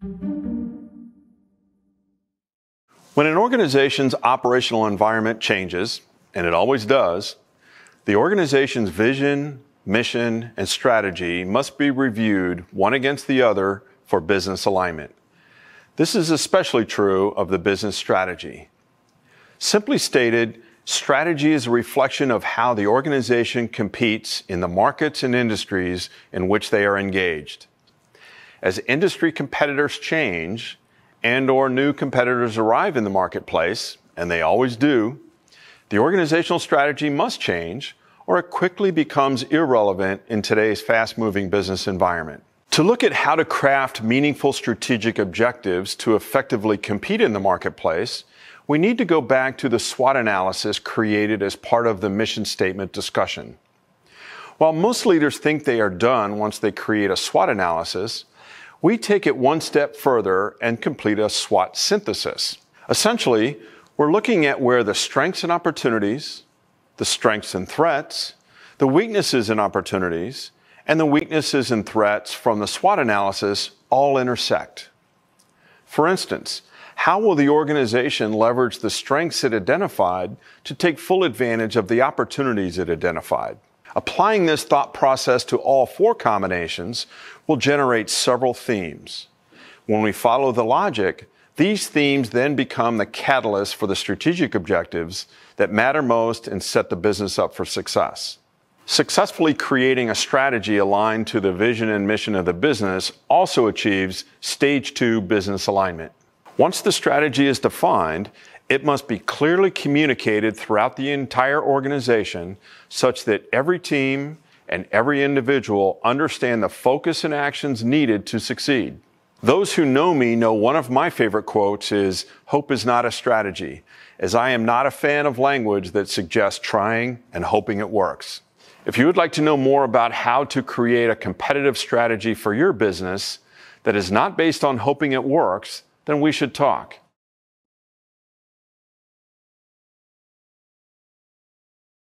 When an organization's operational environment changes, and it always does, the organization's vision, mission, and strategy must be reviewed one against the other for business alignment. This is especially true of the business strategy. Simply stated, strategy is a reflection of how the organization competes in the markets and industries in which they are engaged as industry competitors change and or new competitors arrive in the marketplace, and they always do, the organizational strategy must change or it quickly becomes irrelevant in today's fast-moving business environment. To look at how to craft meaningful strategic objectives to effectively compete in the marketplace, we need to go back to the SWOT analysis created as part of the mission statement discussion. While most leaders think they are done once they create a SWOT analysis, we take it one step further and complete a SWOT synthesis. Essentially, we're looking at where the strengths and opportunities, the strengths and threats, the weaknesses and opportunities, and the weaknesses and threats from the SWOT analysis all intersect. For instance, how will the organization leverage the strengths it identified to take full advantage of the opportunities it identified? Applying this thought process to all four combinations will generate several themes. When we follow the logic, these themes then become the catalyst for the strategic objectives that matter most and set the business up for success. Successfully creating a strategy aligned to the vision and mission of the business also achieves stage two business alignment. Once the strategy is defined, it must be clearly communicated throughout the entire organization such that every team and every individual understand the focus and actions needed to succeed. Those who know me know one of my favorite quotes is hope is not a strategy, as I am not a fan of language that suggests trying and hoping it works. If you would like to know more about how to create a competitive strategy for your business that is not based on hoping it works, then we should talk.